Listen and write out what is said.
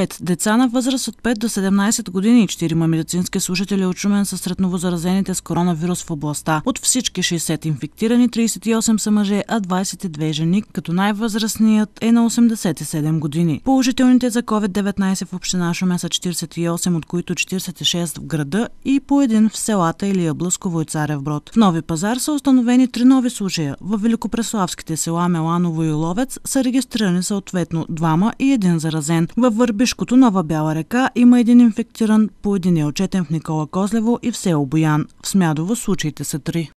5. Деца на възраст от 5 до 17 години и 4 медицински служители от Шумен са сред новозаразените с коронавирус в областта. От всички 60 инфектирани 38 са мъже, а 22 жени, като най-възрастният е на 87 години. Положителните за COVID-19 в община Шумен са 48, от които 46 в града и по един в селата или Блъсково и Царев Брод. В Нови пазар са установени три нови случая. В Великопреславските села Меланово и Ловец са регистрирани съответно двама и един заразен. Във Върбиш Пешкото нова Бяла река има един инфектиран, по един е отчетен в Никола Козлево и в село Боян. В Смядово случаите са три.